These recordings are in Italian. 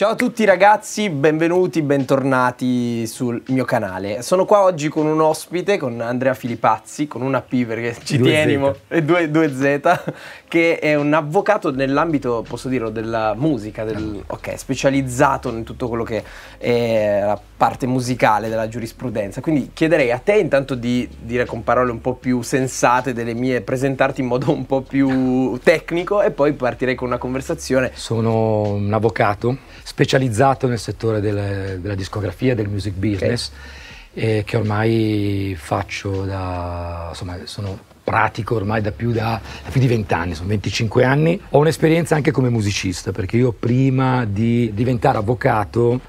Ciao a tutti ragazzi, benvenuti, bentornati sul mio canale. Sono qua oggi con un ospite, con Andrea Filipazzi, con una P perché ci tienimo, e due z che è un avvocato nell'ambito, posso dirlo, della musica, del, ok, specializzato in tutto quello che è la parte musicale della giurisprudenza. Quindi chiederei a te intanto di dire con parole un po' più sensate delle mie, presentarti in modo un po' più tecnico e poi partirei con una conversazione. Sono un avvocato specializzato nel settore delle, della discografia, del music business, okay. eh, che ormai faccio da, insomma, sono pratico ormai da più, da, da più di 20 anni, sono 25 anni. Ho un'esperienza anche come musicista, perché io prima di diventare avvocato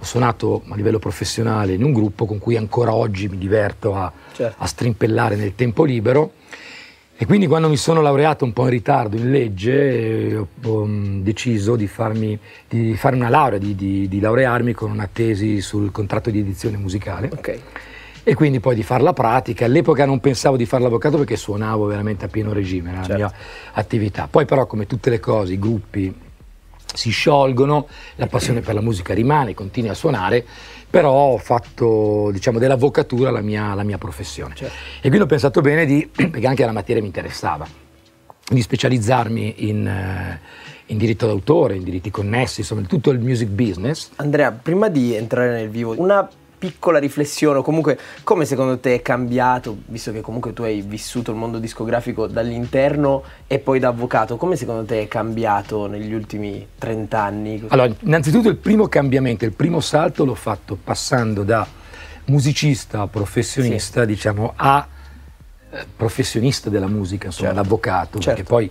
ho suonato a livello professionale in un gruppo con cui ancora oggi mi diverto a, certo. a strimpellare nel tempo libero e quindi quando mi sono laureato un po' in ritardo in legge, eh, ho, mm, deciso di, farmi, di fare una laurea, di, di, di, laurearmi con una tesi sul contratto di edizione musicale. Okay. E quindi poi di farla pratica. All'epoca non pensavo di fare l'avvocato perché suonavo veramente a pieno regime, era certo. la mia attività. Poi però come tutte le cose, i gruppi si sciolgono, la passione per la musica rimane, continui a suonare, però ho fatto diciamo, dell'avvocatura la mia, la mia professione. Certo. E quindi ho pensato bene di, perché anche la materia mi interessava, di specializzarmi in, eh, in diritto d'autore, in diritti connessi, insomma tutto il music business. Andrea, prima di entrare nel vivo, una piccola riflessione o comunque come secondo te è cambiato, visto che comunque tu hai vissuto il mondo discografico dall'interno e poi da avvocato, come secondo te è cambiato negli ultimi 30 anni? Allora, innanzitutto il primo cambiamento, il primo salto l'ho fatto passando da musicista, professionista, sì. diciamo, a eh, professionista della musica, insomma, certo. l'avvocato, certo. perché poi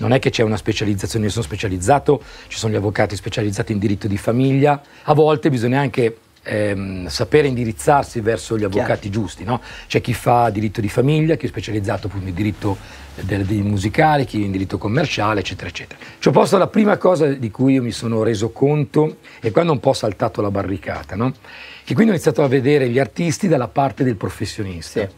non è che c'è una specializzazione, io sono specializzato, ci sono gli avvocati specializzati in diritto di famiglia, a volte bisogna anche ehm, sapere indirizzarsi verso gli avvocati Chiaro. giusti, no? c'è chi fa diritto di famiglia, chi è specializzato appunto in diritto del, del musicale, chi in diritto commerciale, eccetera, eccetera. Ci ho posto la prima cosa di cui io mi sono reso conto e quando un po' saltato la barricata, no? che quindi ho iniziato a vedere gli artisti dalla parte del professionista. Sì.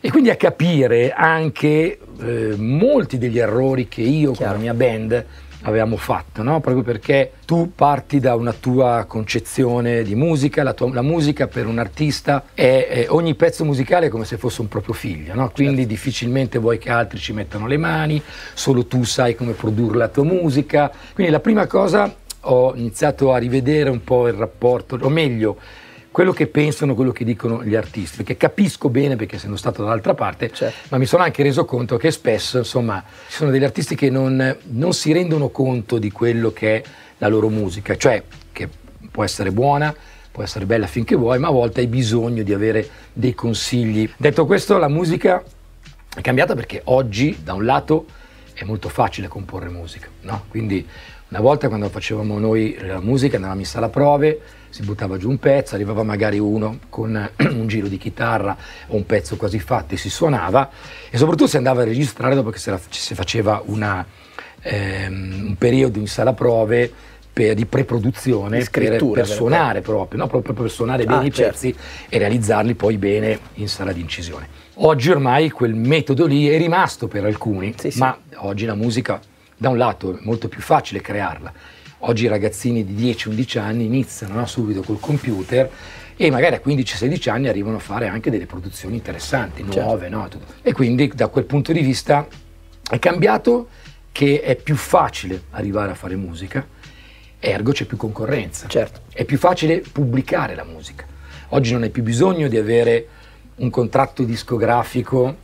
E quindi a capire anche eh, molti degli errori che io Chiaro. con la mia band avevamo fatto, no? proprio perché tu parti da una tua concezione di musica, la, tua, la musica per un artista è, è, ogni pezzo musicale è come se fosse un proprio figlio, no? quindi certo. difficilmente vuoi che altri ci mettano le mani, solo tu sai come produrre la tua musica, quindi la prima cosa ho iniziato a rivedere un po' il rapporto, o meglio, quello che pensano, quello che dicono gli artisti, perché capisco bene, perché sono stato dall'altra parte, certo. ma mi sono anche reso conto che spesso, insomma, ci sono degli artisti che non, non si rendono conto di quello che è la loro musica, cioè che può essere buona, può essere bella finché vuoi, ma a volte hai bisogno di avere dei consigli. Detto questo, la musica è cambiata perché oggi, da un lato, è molto facile comporre musica, no? Quindi una volta quando facevamo noi la musica andavamo in sala prove, si buttava giù un pezzo, arrivava magari uno con un giro di chitarra o un pezzo quasi fatto e si suonava e soprattutto si andava a registrare dopo che si faceva una, ehm, un periodo in sala prove per, di preproduzione di per, per suonare proprio, no? proprio per suonare ah, bene ah, i certo. pezzi e realizzarli poi bene in sala di incisione. Oggi ormai quel metodo lì è rimasto per alcuni, sì, sì. ma oggi la musica da un lato è molto più facile crearla Oggi i ragazzini di 10-11 anni iniziano no, subito col computer e magari a 15-16 anni arrivano a fare anche delle produzioni interessanti, certo. nuove. Certo. No? E quindi da quel punto di vista è cambiato che è più facile arrivare a fare musica, ergo c'è più concorrenza. Certo. È più facile pubblicare la musica. Oggi non hai più bisogno di avere un contratto discografico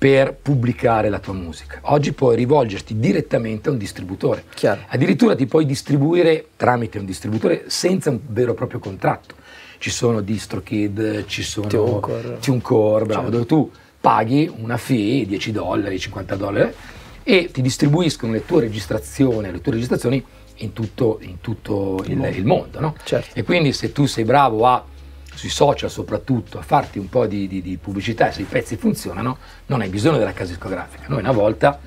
per pubblicare la tua musica. Oggi puoi rivolgerti direttamente a un distributore. Chiaro. Addirittura ti puoi distribuire tramite un distributore senza un vero e proprio contratto. Ci sono DistroKid, ci sono TuneCore, TuneCore bravo, certo. dove tu paghi una fee, 10 dollari, 50 dollari, e ti distribuiscono le tue registrazioni, le tue registrazioni in tutto, in tutto il, il, mondo. Il mondo no? certo. E quindi se tu sei bravo a sui social soprattutto a farti un po' di, di, di pubblicità e se i pezzi funzionano non hai bisogno della casa discografica. Noi una volta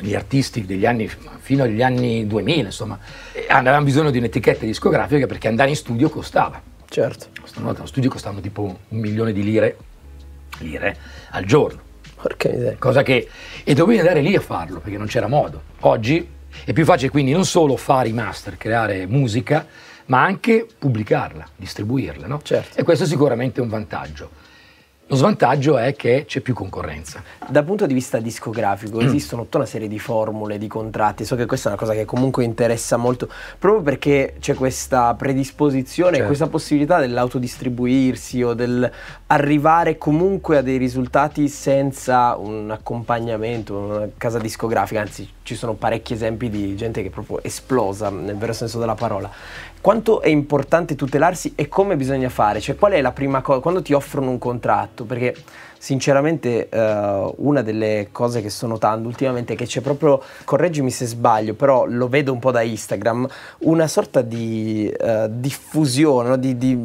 gli artisti degli anni, fino agli anni 2000 insomma eh, avevano bisogno di un'etichetta discografica perché andare in studio costava. Certo. volta lo studio costava tipo un milione di lire, lire al giorno. Okay, cosa che, e dovevi andare lì a farlo perché non c'era modo. Oggi è più facile quindi non solo fare i master, creare musica, ma anche pubblicarla, distribuirla. No? Certo. E questo è sicuramente un vantaggio. Lo svantaggio è che c'è più concorrenza. Dal punto di vista discografico mm. esistono tutta una serie di formule, di contratti, so che questa è una cosa che comunque interessa molto, proprio perché c'è questa predisposizione, certo. questa possibilità dell'autodistribuirsi o del arrivare comunque a dei risultati senza un accompagnamento, una casa discografica, anzi ci sono parecchi esempi di gente che proprio esplosa nel vero senso della parola. Quanto è importante tutelarsi e come bisogna fare? Cioè, qual è la prima cosa quando ti offrono un contratto? Perché sinceramente eh, una delle cose che sto notando ultimamente è che c'è proprio, correggimi se sbaglio, però lo vedo un po' da Instagram, una sorta di eh, diffusione, no? di, di,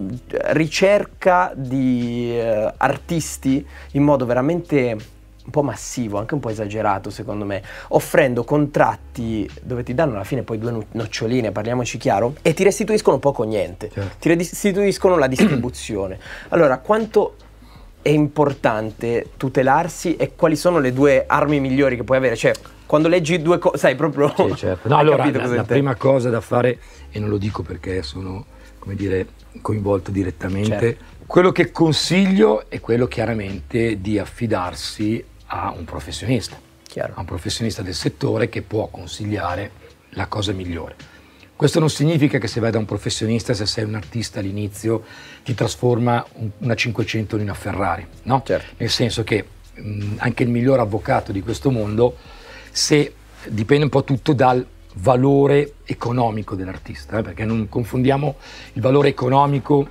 ricerca di eh, artisti in modo veramente un po' massivo, anche un po' esagerato secondo me, offrendo contratti dove ti danno alla fine poi due noccioline, parliamoci chiaro, e ti restituiscono poco o niente, certo. ti restituiscono la distribuzione. allora, quanto è importante tutelarsi e quali sono le due armi migliori che puoi avere? Cioè, quando leggi due cose, sai proprio... Sì, certo. No, allora, la, la prima cosa da fare, e non lo dico perché sono, come dire, coinvolto direttamente, certo. quello che consiglio è quello chiaramente di affidarsi a un professionista, Chiaro. a un professionista del settore che può consigliare la cosa migliore. Questo non significa che se vai da un professionista, se sei un artista all'inizio, ti trasforma una 500 in una Ferrari, no? Certo. Nel senso che mh, anche il miglior avvocato di questo mondo, se dipende un po' tutto dal valore economico dell'artista, eh? perché non confondiamo il valore economico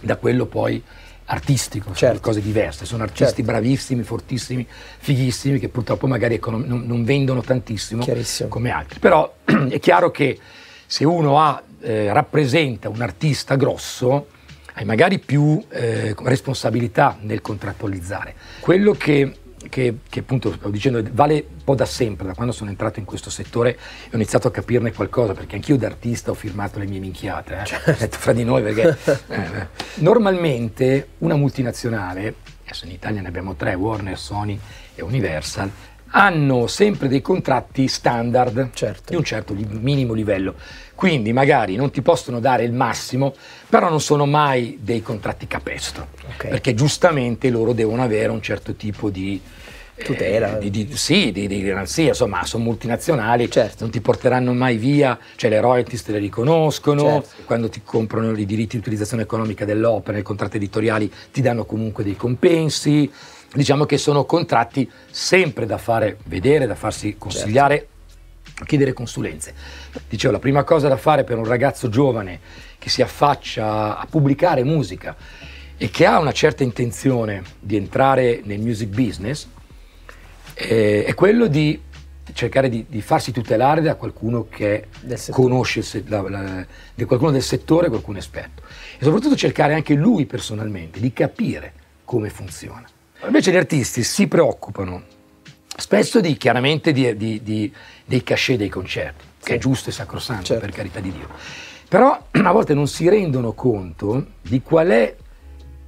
da quello poi artistico, certo. cose diverse, sono artisti certo. bravissimi, fortissimi, fighissimi, che purtroppo magari econom- ecco, non, non, vendono tantissimo come altri. Però è chiaro che se uno ha, eh, rappresenta un artista grosso, hai magari più eh, responsabilità nel contrattualizzare. Quello che che, che, appunto stavo dicendo vale un po' da sempre, da quando sono entrato in questo settore ho iniziato a capirne qualcosa, perché anch'io da artista ho firmato le mie minchiate, eh? certo. detto fra di noi, perché eh, normalmente una multinazionale, adesso in Italia ne abbiamo tre, Warner, Sony e Universal, hanno sempre dei contratti standard certo. di un certo minimo livello. Quindi magari non ti possono dare il massimo, però non sono mai dei contratti capestro, okay. perché giustamente loro devono avere un certo tipo di eh, tutela. Eh, di, di, sì, di, di garanzia, insomma, sono multinazionali, certo. non ti porteranno mai via, cioè le royalties te le riconoscono, certo. quando ti comprano i diritti di utilizzazione economica dell'opera, i contratti editoriali ti danno comunque dei compensi diciamo che sono contratti sempre da fare vedere, da farsi certo. consigliare. Certo chiedere consulenze. Dicevo, la prima cosa da fare per un ragazzo giovane che si affaccia a pubblicare musica e che ha una certa intenzione di entrare nel music business eh, è quello di cercare di, di, farsi tutelare da qualcuno che conosce, la, la, da qualcuno del settore, qualcun esperto. E soprattutto cercare anche lui personalmente di capire come funziona. Invece gli artisti si preoccupano spesso di, chiaramente di, di, di, dei cachet dei concerti, sì. che è giusto e sacrosanto, certo. per carità di Dio. Però a volte non si rendono conto di qual è,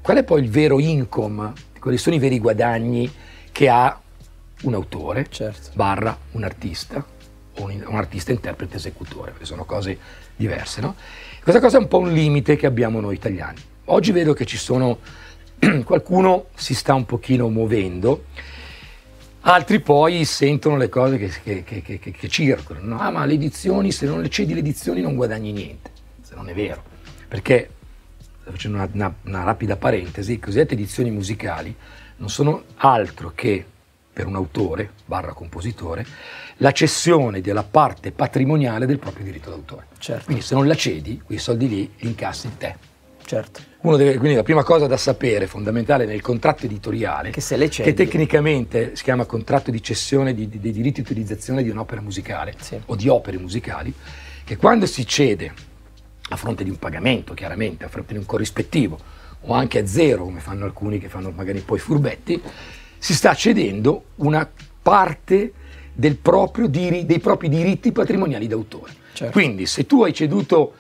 qual è poi il vero income, quali sono i veri guadagni che ha un autore, certo. barra un artista, o un, un artista interprete esecutore, perché sono cose diverse. No? Questa cosa è un po' un limite che abbiamo noi italiani. Oggi vedo che ci sono qualcuno si sta un pochino muovendo, altri poi sentono le cose che, che, che, che circolano, ah ma le edizioni, se non le cedi le edizioni non guadagni niente, se non è vero, perché facendo una, una, una rapida parentesi, le cosiddette edizioni musicali non sono altro che per un autore, barra compositore, la cessione della parte patrimoniale del proprio diritto d'autore. Certo. Quindi se non la cedi, quei soldi lì li incassi in te. Certo. Deve, quindi la prima cosa da sapere, fondamentale nel contratto editoriale, che, che tecnicamente si chiama contratto di cessione dei di, di diritti di utilizzazione di un'opera musicale sì. o di opere musicali, che quando si cede a fronte di un pagamento, chiaramente, a fronte di un corrispettivo, o anche a zero, come fanno alcuni che fanno magari poi furbetti, si sta cedendo una parte proprio diri, dei propri diritti patrimoniali d'autore. Certo. Quindi se tu hai ceduto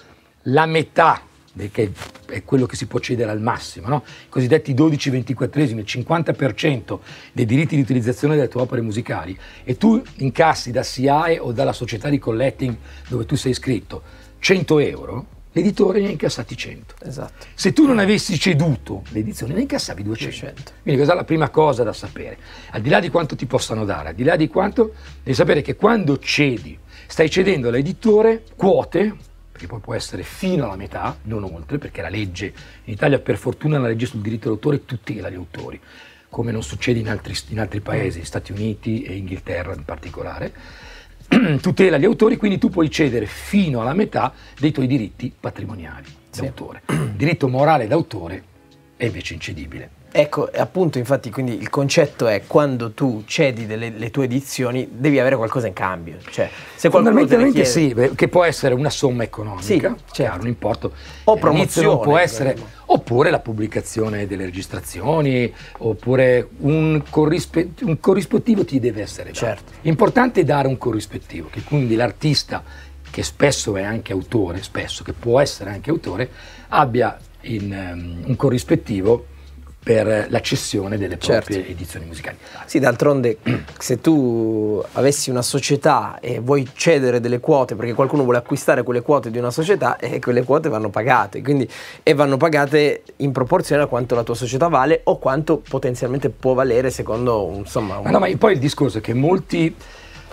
la metà che è quello che si può cedere al massimo, no? i cosiddetti 12-24esimi, il 50% dei diritti di utilizzazione delle tue opere musicali, e tu incassi da SIAE o dalla società di collecting dove tu sei iscritto 100 euro, l'editore ne ha incassati 100. Esatto. Se tu non avessi ceduto l'edizione ne incassavi 200. 200. Quindi questa è la prima cosa da sapere. Al di là di quanto ti possano dare, al di là di quanto devi sapere che quando cedi, stai cedendo all'editore quote che poi può essere fino alla metà, non oltre, perché la legge in Italia per fortuna la legge sul diritto d'autore tutela gli autori, come non succede in altri, in altri paesi, Stati Uniti e Inghilterra in particolare, tutela gli autori, quindi tu puoi cedere fino alla metà dei tuoi diritti patrimoniali d'autore. Il diritto morale d'autore è invece incedibile. Ecco, appunto, infatti, quindi il concetto è quando tu cedi delle, le tue edizioni devi avere qualcosa in cambio. Cioè, se Fondamentalmente chiede... sì, che può essere una somma economica, sì, cioè certo. un importo. O promozione. Può essere, oppure la pubblicazione delle registrazioni, oppure un, corrispe... un corrispettivo ti deve essere dato. Certo. Importante è dare un corrispettivo, che quindi l'artista, che spesso è anche autore, spesso, che può essere anche autore, abbia in, um, un corrispettivo per la cessione delle proprie certo. edizioni musicali. Sì, d'altronde se tu avessi una società e vuoi cedere delle quote perché qualcuno vuole acquistare quelle quote di una società e eh, quelle quote vanno pagate, quindi, e vanno pagate in proporzione a quanto la tua società vale o quanto potenzialmente può valere secondo insomma, un... Ma no, ma poi il discorso è che molti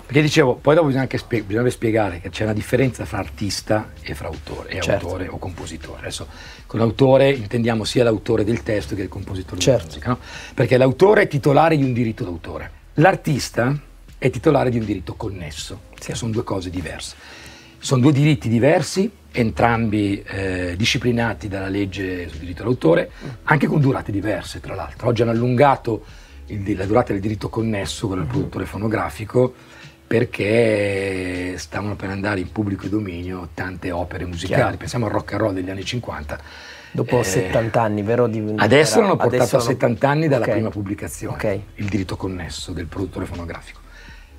perché dicevo, poi dopo bisogna anche spie- bisogna spiegare che c'è una differenza fra artista e fra autore, e certo. autore o compositore. Adesso con autore intendiamo sia l'autore del testo che il compositore certo. della musica, no? perché l'autore è titolare di un diritto d'autore. L'artista è titolare di un diritto connesso, sì. sono due cose diverse. Sono due diritti diversi, entrambi eh, disciplinati dalla legge sul diritto d'autore, mm. anche con durate diverse, tra l'altro. Oggi hanno allungato il, la durata del diritto connesso, quello del mm-hmm. produttore fonografico, perché stavano per andare in pubblico dominio tante opere musicali, Chiaro. pensiamo al rock and roll degli anni 50. Dopo eh, 70 anni, vero? Diventerà. adesso l'hanno portato adesso a 70 non... anni dalla okay. prima pubblicazione, okay. Il diritto connesso del produttore fonografico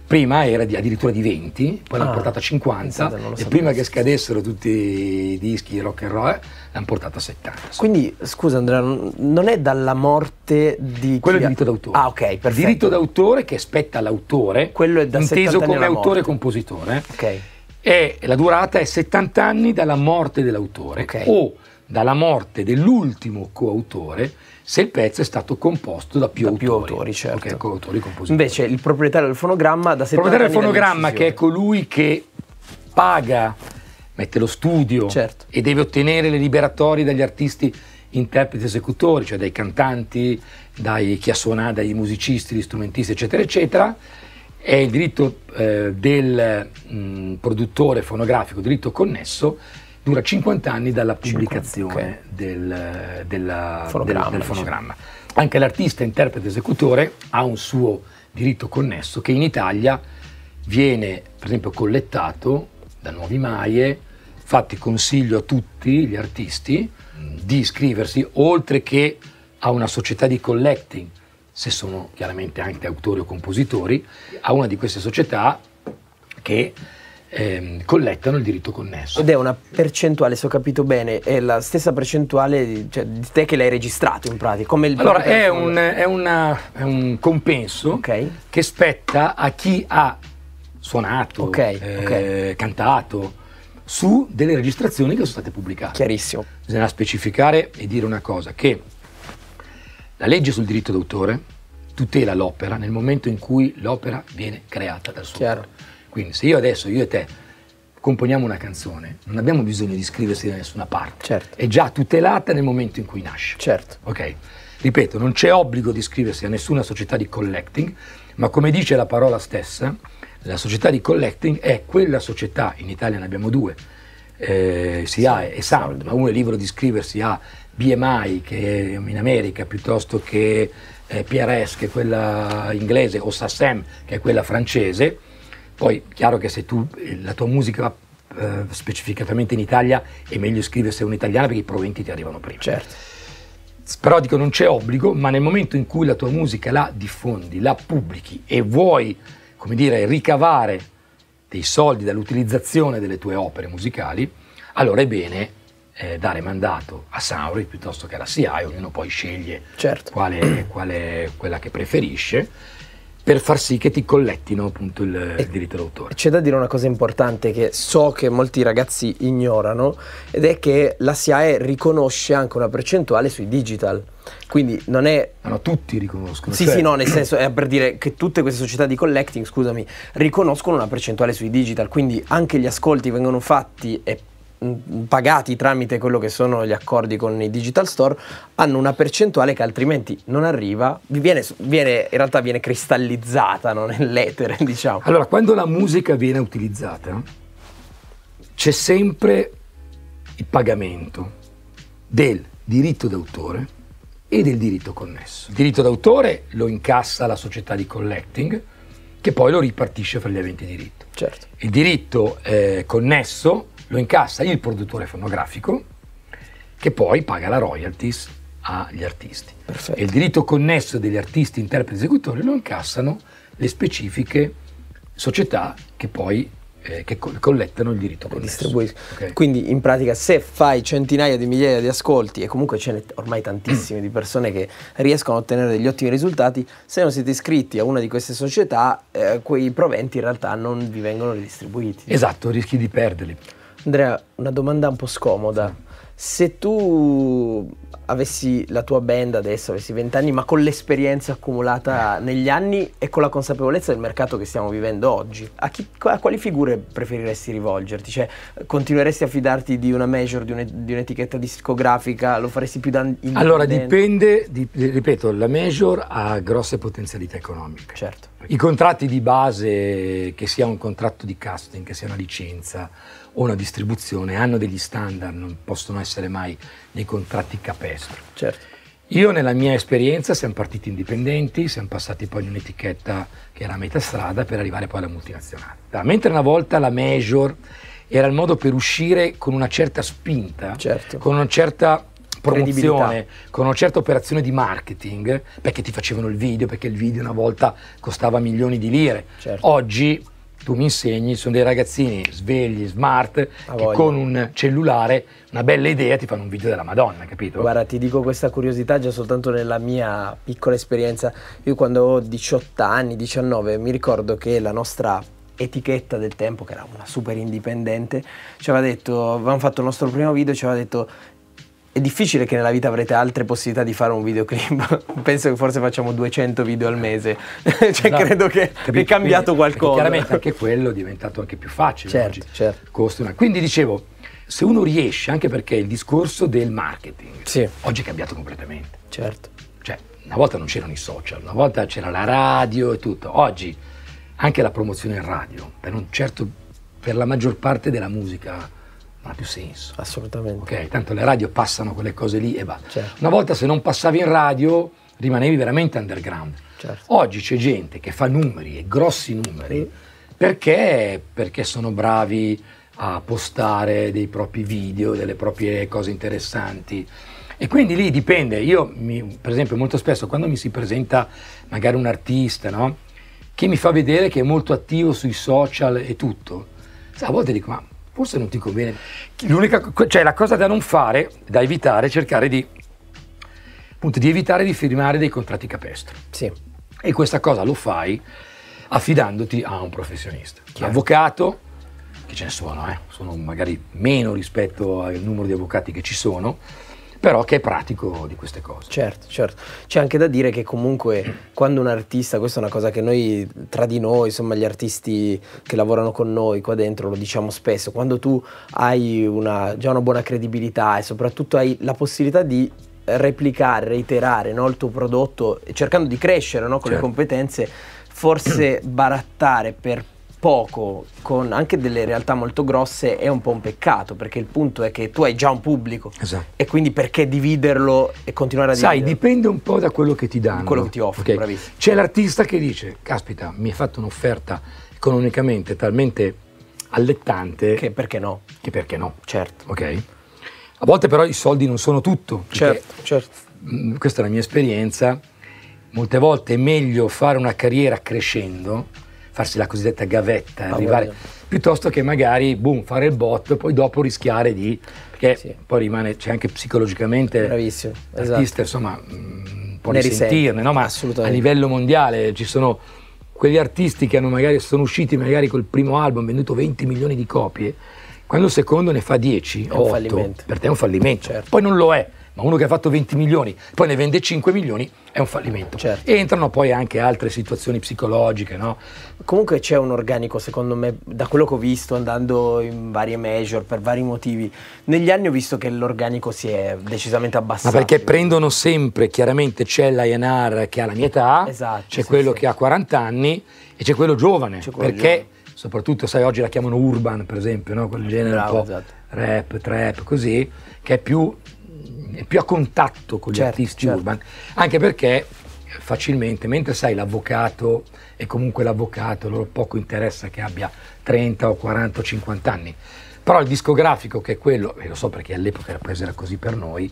prima era di, addirittura di 20, poi ah, l'hanno portata a 50 e prima che scadessero tutti i dischi rock and roll l'hanno portata a 70. Quindi scusa Andrea, non è dalla morte di... Quello è il diritto d'autore. Ah ok, perfetto. diritto d'autore che spetta all'autore, Quello è da inteso come autore e compositore. Ok. E la durata è 70 anni dalla morte dell'autore. Ok. O dalla morte dell'ultimo coautore se il pezzo è stato composto da più da autori. Più autori, certo. Okay, coautori, compositori. Invece il proprietario del fonogramma da 70 Il proprietario del fonogramma che è colui che paga, mette lo studio certo. e deve ottenere le liberatorie dagli artisti interpreti esecutori, cioè dai cantanti, dai chi ha suonato, dai musicisti, gli strumentisti, eccetera, eccetera. È il diritto eh, del mh, mm, produttore fonografico, diritto connesso, dura 50 anni dalla pubblicazione 50, okay. del, della, fonogramma, del, del fonogramma. Diciamo. Anche l'artista, interprete, esecutore ha un suo diritto connesso che in Italia viene per esempio collettato da Nuovi Maie, fatti consiglio a tutti gli artisti di iscriversi oltre che a una società di collecting, se sono chiaramente anche autori o compositori, a una di queste società che Ehm, collettano il diritto connesso. Ed è una percentuale, se ho capito bene, è la stessa percentuale di, cioè, di te che l'hai registrato in pratica. Come il allora è un, è, una, è un, compenso okay. che spetta a chi ha suonato, okay, eh, okay. cantato su delle registrazioni che sono state pubblicate. Chiarissimo. Bisogna specificare e dire una cosa, che la legge sul diritto d'autore tutela l'opera nel momento in cui l'opera viene creata dal suo Chiaro. Autore. Quindi se io adesso, io e te, componiamo una canzone, non abbiamo bisogno di scriversi da nessuna parte. Certo. È già tutelata nel momento in cui nasce. Certo. Ok? Ripeto, non c'è obbligo di iscriversi a nessuna società di collecting, ma come dice la parola stessa, la società di collecting è quella società, in Italia ne abbiamo due, eh, SIA e Sound, ma uno è libero di iscriversi a BMI che è in America piuttosto che eh, PRS che è quella inglese o SASEM che è quella francese, poi chiaro che se tu eh, la tua musica va eh, specificatamente in Italia è meglio scriversi un'italiana perché i proventi ti arrivano prima. Certo. Però dico non c'è obbligo, ma nel momento in cui la tua musica la diffondi, la pubblichi e vuoi, come dire, ricavare dei soldi dall'utilizzazione delle tue opere musicali, allora è bene eh, dare mandato a Sauri piuttosto che alla SIAE, ognuno poi sceglie certo. quale è quella che preferisce per far sì che ti collettino appunto il, il diritto d'autore. C'è da dire una cosa importante che so che molti ragazzi ignorano ed è che la SIAE riconosce anche una percentuale sui digital. Quindi non è. Ah, no, tutti riconoscono. Sì, cioè... sì, no, nel senso è per dire che tutte queste società di collecting, scusami, riconoscono una percentuale sui digital. Quindi anche gli ascolti vengono fatti e pagati tramite quello che sono gli accordi con i digital store hanno una percentuale che altrimenti non arriva, viene, viene, in realtà viene cristallizzata no? nell'etere diciamo. Allora quando la musica viene utilizzata c'è sempre il pagamento del diritto d'autore e del diritto connesso. Il diritto d'autore lo incassa la società di collecting che poi lo ripartisce fra gli aventi diritto. Certo. Il diritto eh, connesso lo incassa il produttore fonografico che poi paga la royalties agli artisti. Perfetto. E il diritto connesso degli artisti interpreti e esecutori lo incassano le specifiche società che poi eh, che collettano il diritto connesso. Okay. Quindi in pratica se fai centinaia di migliaia di ascolti e comunque ce n'è ormai tantissime di persone che riescono a ottenere degli ottimi risultati, se non siete iscritti a una di queste società eh, quei proventi in realtà non vi vengono ridistribuiti. Esatto, rischi di perderli. Andrea, una domanda un po' scomoda. Sì. Se tu avessi la tua band adesso, avessi 20 anni, ma con l'esperienza accumulata negli anni e con la consapevolezza del mercato che stiamo vivendo oggi, a, chi, a quali figure preferiresti rivolgerti? Cioè, continueresti a fidarti di una major, di, un'etichetta discografica? Lo faresti più da indipendente? Allora, dipende, di, ripeto, la major ha grosse potenzialità economiche. Certo. I contratti di base, che sia un contratto di casting, che sia una licenza, o una distribuzione hanno degli standard, non possono essere mai nei contratti capestro. Certo. Io nella mia esperienza siamo partiti indipendenti, siamo passati poi in un'etichetta che era a metà strada per arrivare poi alla multinazionale. Mentre una volta la major era il modo per uscire con una certa spinta, certo. con una certa promozione, con una certa operazione di marketing, perché ti facevano il video, perché il video una volta costava milioni di lire. Certo. Oggi tu mi insegni, sono dei ragazzini svegli, smart, ah, che voglio. con un cellulare, una bella idea, ti fanno un video della Madonna, capito? Guarda, ti dico questa curiosità già soltanto nella mia piccola esperienza. Io quando ho 18 anni, 19, mi ricordo che la nostra etichetta del tempo, che era una super indipendente, ci aveva detto, avevamo fatto il nostro primo video, ci aveva detto è difficile che nella vita avrete altre possibilità di fare un videoclip. Penso che forse facciamo 200 video al mese. cioè, esatto. credo che Capito? è cambiato Quindi, qualcosa. Chiaramente anche quello è diventato anche più facile certo, oggi. Certo. Quindi dicevo, se uno riesce, anche perché il discorso del marketing sì. oggi è cambiato completamente. Certo. Cioè, una volta non c'erano i social, una volta c'era la radio e tutto. Oggi anche la promozione in radio, per, certo, per la maggior parte della musica non ha più senso. Assolutamente. Ok, tanto le radio passano quelle cose lì e basta. Certo. Una volta se non passavi in radio rimanevi veramente underground. Certo. Oggi c'è gente che fa numeri e grossi numeri perché, perché sono bravi a postare dei propri video, delle proprie cose interessanti. E quindi lì dipende. Io, mi, per esempio, molto spesso quando mi si presenta magari un artista, no? che mi fa vedere che è molto attivo sui social e tutto, a volte dico, ma forse non ti conviene. L'unica, cioè la cosa da non fare, da evitare, è cercare di, appunto, di evitare di firmare dei contratti capestro. Sì. E questa cosa lo fai affidandoti a un professionista. Chiaro. L'avvocato, che ce ne sono, eh, sono magari meno rispetto al numero di avvocati che ci sono, però che è pratico di queste cose. Certo, certo. C'è anche da dire che comunque quando un artista, questa è una cosa che noi tra di noi, insomma gli artisti che lavorano con noi qua dentro lo diciamo spesso, quando tu hai una, già una buona credibilità e soprattutto hai la possibilità di replicare, reiterare no, il tuo prodotto cercando di crescere no, con certo. le competenze, forse barattare per poco con anche delle realtà molto grosse è un po' un peccato perché il punto è che tu hai già un pubblico esatto. e quindi perché dividerlo e continuare a dividerlo? Sai, dipende un po' da quello che ti danno. Quello che ti offro, okay. C'è l'artista che dice, caspita, mi hai fatto un'offerta economicamente talmente allettante. Che perché no? Che perché no. Certo. Ok? A volte però i soldi non sono tutto. Certo, certo. Mm, questa è la mia esperienza. Molte volte è meglio fare una carriera crescendo farsi la cosiddetta gavetta, ah, arrivare, guarda. piuttosto che magari boom, fare il botto, poi dopo rischiare di... perché sì. poi rimane, c'è cioè anche psicologicamente... Bravissimo, l'artista esatto. insomma mm, un po' ne risentirne, no? ma a livello mondiale ci sono quegli artisti che magari, sono usciti magari col primo album, venduto 20 milioni di copie, quando il secondo ne fa 10 è o 8, per te è un fallimento, certo. poi non lo è ma uno che ha fatto 20 milioni, poi ne vende 5 milioni, è un fallimento. Certo. Entrano poi anche altre situazioni psicologiche. No? Comunque c'è un organico, secondo me, da quello che ho visto andando in varie major per vari motivi. Negli anni ho visto che l'organico si è decisamente abbassato. Ma perché prendono sempre, chiaramente c'è l'INR che ha la mia età, esatto, c'è sì, quello sì. che ha 40 anni e c'è quello giovane. C'è quello perché, giovane. soprattutto, sai, oggi la chiamano urban, per esempio, no? quel genere Bravo, un po' esatto. rap, trap, così, che è più più a contatto con gli certo, artisti certo. urban, anche perché facilmente, mentre sai l'avvocato è comunque l'avvocato, loro poco interessa che abbia 30 o 40 o 50 anni, però il discografico che è quello, e lo so perché all'epoca era preso era così per noi,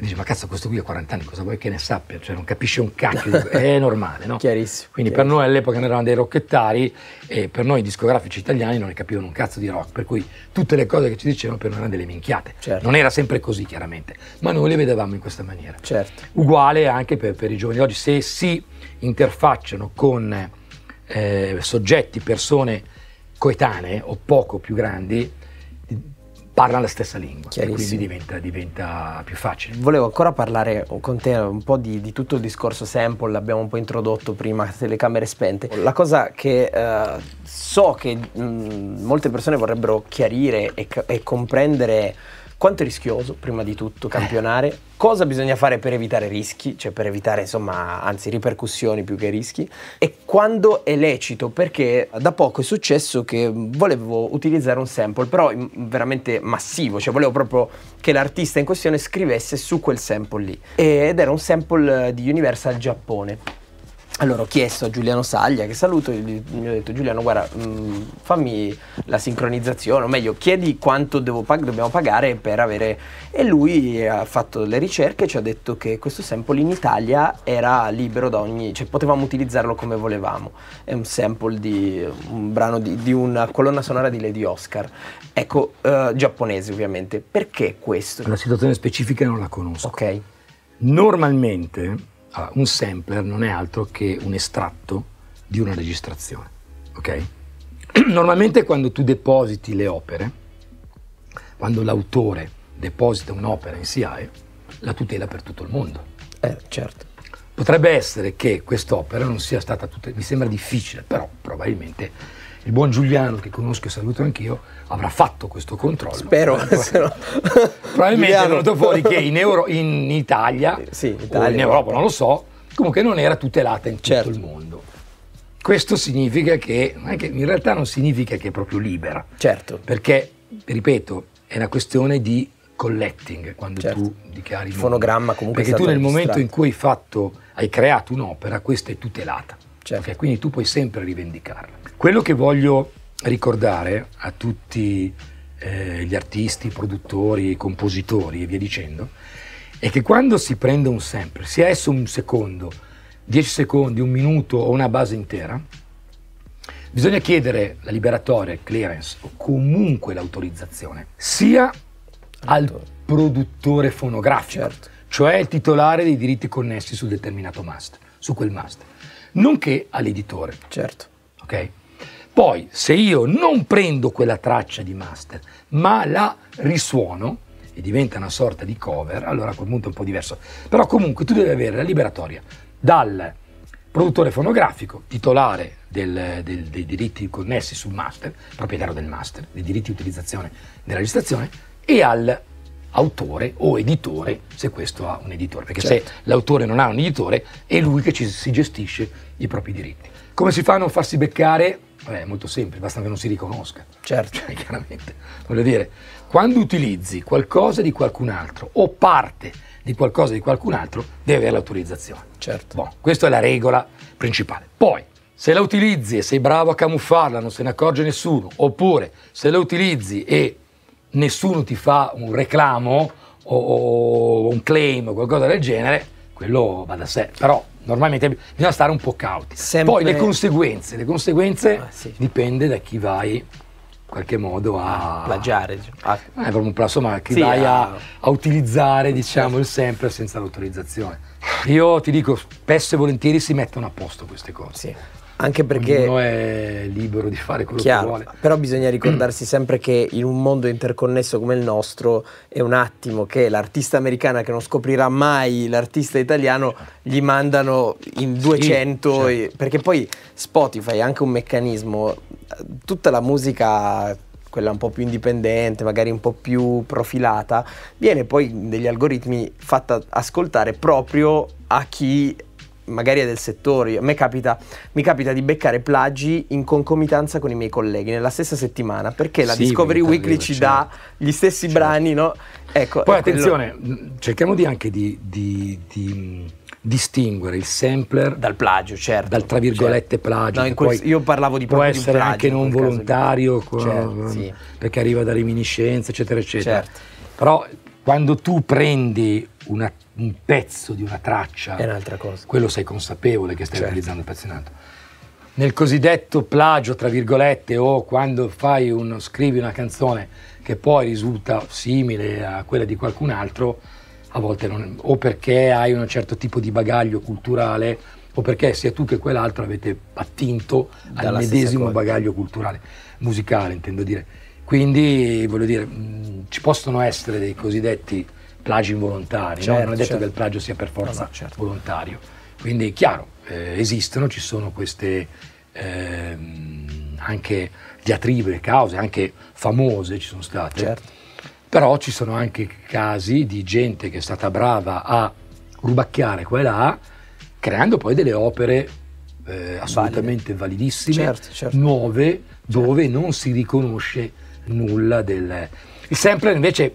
e dice, ma cazzo, questo qui ha 40 anni, cosa vuoi che ne sappia? Cioè, non capisce un cacchio, è normale, no? Chiarissimo. Quindi chiarissimo. per noi all'epoca ne eravamo dei rocchettari e per noi i discografici italiani non ne capivano un cazzo di rock, per cui tutte le cose che ci dicevano per noi erano delle minchiate. Certo. Non era sempre così, chiaramente, ma noi le vedevamo in questa maniera. Certo. Uguale anche per, per i giovani oggi, se si interfacciano con eh, soggetti, persone coetanee o poco più grandi, parla la stessa lingua e quindi diventa, diventa, più facile. Volevo ancora parlare con te un po' di, di, tutto il discorso sample, l'abbiamo un po' introdotto prima, telecamere spente. La cosa che uh, so che mh, mm, molte persone vorrebbero chiarire e, e comprendere quanto è rischioso, prima di tutto, eh. campionare? Cosa bisogna fare per evitare rischi, cioè per evitare, insomma, anzi, ripercussioni più che rischi? E quando è lecito? Perché da poco è successo che volevo utilizzare un sample, però veramente massivo, cioè volevo proprio che l'artista in questione scrivesse su quel sample lì. Ed era un sample di Universal Giappone. Allora ho chiesto a Giuliano Saglia, che saluto, gli, gli ho detto Giuliano guarda mh, mm, fammi la sincronizzazione, o meglio chiedi quanto pag- dobbiamo pagare per avere... E lui ha fatto le ricerche e ci ha detto che questo sample in Italia era libero da ogni... cioè potevamo utilizzarlo come volevamo. È un sample di un brano di, di una colonna sonora di Lady Oscar. Ecco, eh, giapponese ovviamente. Perché questo? La situazione specifica non la conosco. Ok. Normalmente allora, un sampler non è altro che un estratto di una registrazione, ok? Normalmente quando tu depositi le opere, quando l'autore deposita un'opera in SIAE, la tutela per tutto il mondo. Eh, certo. Potrebbe essere che quest'opera non sia stata tutelata, mi sembra difficile, però probabilmente il buon Giuliano, che conosco e saluto anch'io, avrà fatto questo controllo. Spero. Però, ecco. probabilmente è venuto fuori che in, Euro, in Italia, sì, Italia. in Europa non lo so, comunque non era tutelata in tutto il certo. mondo. Questo significa che, anche in realtà non significa che è proprio libera. Certo. Perché, ripeto, è una questione di collecting quando certo. tu dichiari il fonogramma comunque perché tu nel momento in cui hai, fatto, hai creato un'opera questa è tutelata Certo. Okay, quindi tu puoi sempre rivendicarla. Quello che voglio ricordare a tutti eh, gli artisti, produttori, compositori e via dicendo, è che quando si prende un sample, sia esso un secondo, 10 secondi, un minuto o una base intera, bisogna chiedere la liberatoria, il clearance o comunque l'autorizzazione, sia al produttore fonografico, certo. cioè il titolare dei diritti connessi sul determinato master, su quel master nonché all'editore. Certo. Okay? Poi, se io non prendo quella traccia di master, ma la risuono e diventa una sorta di cover, allora a quel punto è un po' diverso. Però comunque tu devi avere la liberatoria dal produttore fonografico, titolare del, del, dei diritti connessi sul master, proprietario del master, dei diritti di utilizzazione della registrazione, e al autore o editore, se questo ha un editore, perché certo. se l'autore non ha un editore è lui che ci, si gestisce i propri diritti. Come si fa a non farsi beccare? Beh, è molto semplice, basta che non si riconosca. Certo. Cioè, chiaramente. Voglio dire, quando utilizzi qualcosa di qualcun altro o parte di qualcosa di qualcun altro, devi avere l'autorizzazione. Certo. Bon, questa è la regola principale. Poi, se la utilizzi e sei bravo a camuffarla, non se ne accorge nessuno, oppure se la utilizzi e nessuno ti fa un reclamo o, o un claim o qualcosa del genere, quello va da sé. Però normalmente bisogna stare un po' cauti. Sempre... Poi le conseguenze, le conseguenze ah, sì. dipende da chi vai in qualche modo a... Plagiare. A... Diciamo. Ah. Eh, proprio un chi sì, vai a... Ah. A... utilizzare, diciamo, il sempre senza l'autorizzazione. Io ti dico, spesso e volentieri si mettono a posto queste cose. Sì. Anche perché Ognuno è libero di fare quello chiaro, che vuole. Però bisogna ricordarsi sempre che in un mondo interconnesso come il nostro è un attimo che l'artista americana che non scoprirà mai l'artista italiano gli mandano in 200 sì, certo. perché poi Spotify è anche un meccanismo tutta la musica quella un po' più indipendente, magari un po' più profilata, viene poi degli algoritmi fatta ascoltare proprio a chi magari è del settore, a me capita, mi capita di beccare plagi in concomitanza con i miei colleghi nella stessa settimana, perché la sì, Discovery Weekly ci certo. dà gli stessi certo. brani, no? Ecco, Poi attenzione, quello... cerchiamo di anche di, di, di distinguere il sampler dal plagio, certo. Dal tra virgolette certo. plagio. No, quel, io parlavo di Può essere di anche non volontario, qua, certo, sì. perché arriva da reminiscenze, eccetera, eccetera. Certo. Però quando tu prendi una, un pezzo di una traccia, è un'altra cosa. Quello sei consapevole che stai certo. realizzando il pezzo in alto. Nel cosiddetto plagio, tra virgolette, o quando fai uno, scrivi una canzone che poi risulta simile a quella di qualcun altro, a volte non, o perché hai un certo tipo di bagaglio culturale o perché sia tu che quell'altro avete attinto al medesimo bagaglio culturale, musicale intendo dire. Quindi voglio dire, mh, ci possono essere dei cosiddetti plagi involontari, certo, no? non è detto certo. che il plagio sia per forza no, no, certo. volontario. Quindi è chiaro, eh, esistono, ci sono queste eh, anche diatribe, cause, anche famose ci sono state, certo. però ci sono anche casi di gente che è stata brava a rubacchiare qua e là, creando poi delle opere eh, assolutamente Valide. validissime, certo, certo. nuove, dove non si riconosce nulla del... Sempre invece,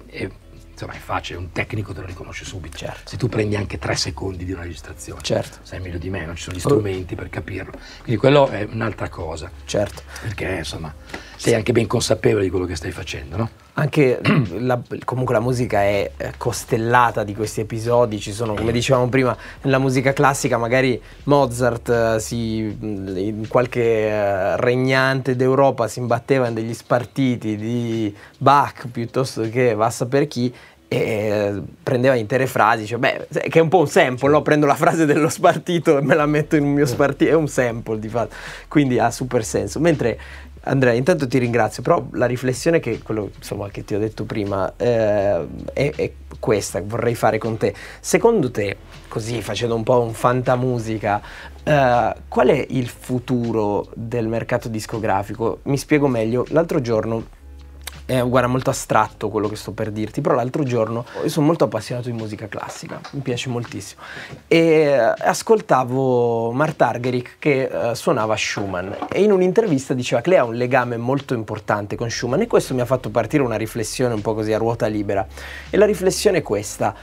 insomma è facile, un tecnico te lo riconosce subito. Certo. Se tu prendi anche tre secondi di una registrazione, certo. sai meglio di me, non ci sono gli strumenti per capirlo. Quindi quello è un'altra cosa. Certo. Perché insomma sei anche ben consapevole di quello che stai facendo, no? anche la, comunque la musica è costellata di questi episodi, ci sono come dicevamo prima nella musica classica magari Mozart eh, si, in qualche eh, regnante d'Europa si imbatteva in degli spartiti di Bach piuttosto che va a saper chi e eh, prendeva intere frasi, cioè, beh, che è un po' un sample, no? prendo la frase dello spartito e me la metto in un mio spartito, è un sample di fatto, quindi ha super senso. Mentre Andrea, intanto ti ringrazio, però la riflessione che, quello, insomma, che ti ho detto prima eh, è, è, questa vorrei fare con te. Secondo te, così facendo un po' un fantamusica, eh, qual è il futuro del mercato discografico? Mi spiego meglio, l'altro giorno è guarda, molto astratto quello che sto per dirti, però l'altro giorno io sono molto appassionato di musica classica, mi piace moltissimo, e eh, ascoltavo Mart Argerick che uh, suonava Schumann e in un'intervista diceva che lei ha un legame molto importante con Schumann e questo mi ha fatto partire una riflessione un po' così a ruota libera e la riflessione è questa,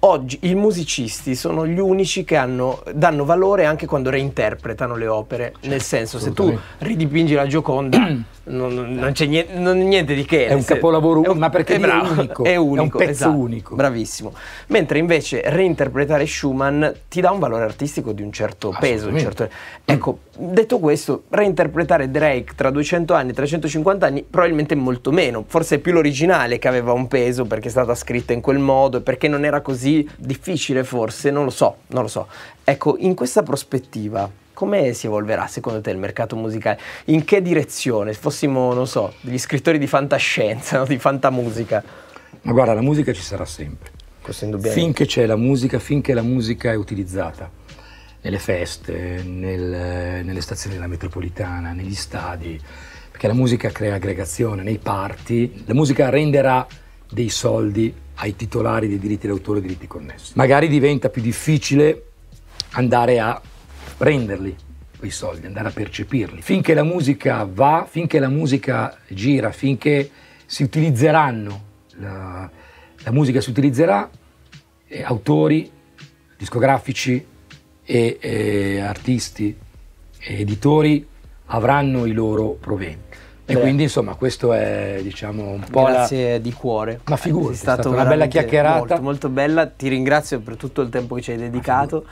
Oggi i musicisti sono gli unici che hanno, danno valore anche quando reinterpretano le opere, nel senso se tu ridipingi la Gioconda non, non c'è niente, non niente, di che. È un capolavoro, è ma perché è, bravo, è unico, è unico, è un esatto, unico. Bravissimo. Mentre invece reinterpretare Schumann ti dà un valore artistico di un certo peso. Un certo... Mm. Ecco, detto questo, reinterpretare Drake tra 200 anni, 350 anni, probabilmente molto meno. Forse è più l'originale che aveva un peso perché è stata scritta in quel modo, e perché non era così difficile forse, non lo so, non lo so. Ecco, in questa prospettiva come si evolverà secondo te il mercato musicale? In che direzione? Se fossimo, non so, degli scrittori di fantascienza, no? di fantamusica. Ma guarda, la musica ci sarà sempre. Questo Finché c'è la musica, finché la musica è utilizzata nelle feste, nel, nelle stazioni della metropolitana, negli stadi, perché la musica crea aggregazione, nei party, la musica renderà dei soldi ai titolari dei diritti d'autore e diritti connessi. Magari diventa più difficile andare a prenderli quei soldi, andare a percepirli. Finché la musica va, finché la musica gira, finché si utilizzeranno, la, la musica si utilizzerà, eh, autori, discografici e eh, artisti, e editori avranno i loro proventi. E Beh. quindi insomma questo è diciamo un po' Grazie la... di cuore. Ma figurati, è, stata, una bella chiacchierata. Molto, molto bella, ti ringrazio per tutto il tempo che ci hai dedicato.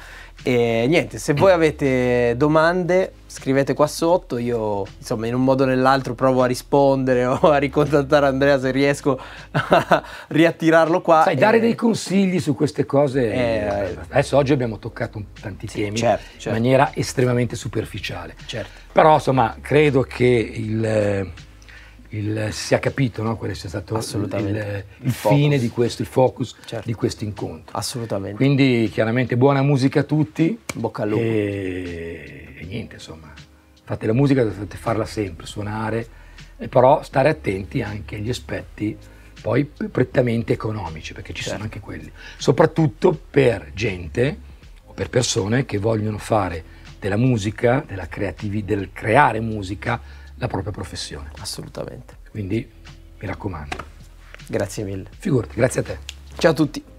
E niente, se voi avete domande scrivete qua sotto, io insomma in un modo o nell'altro provo a rispondere o a ricontattare Andrea se riesco a riattirarlo qua. Sai, e... dare eh, dei consigli su queste cose, e... Eh, eh, adesso oggi abbiamo toccato tanti sì, temi certo, certo. in certo. maniera estremamente superficiale, certo. però insomma credo che il il, si è capito no? quale sia stato il, il fine di questo, il focus certo. di questo incontro. Assolutamente. Quindi chiaramente buona musica a tutti. Bocca al lupo. E, e niente, insomma, fate la musica, dovete farla sempre, suonare, e però stare attenti anche agli aspetti poi prettamente economici, perché ci certo. sono anche quelli. Soprattutto per gente o per persone che vogliono fare della musica, della creativi, del creare musica la propria professione. Assolutamente. Quindi mi raccomando. Grazie mille. Figurati, grazie a te. Ciao a tutti.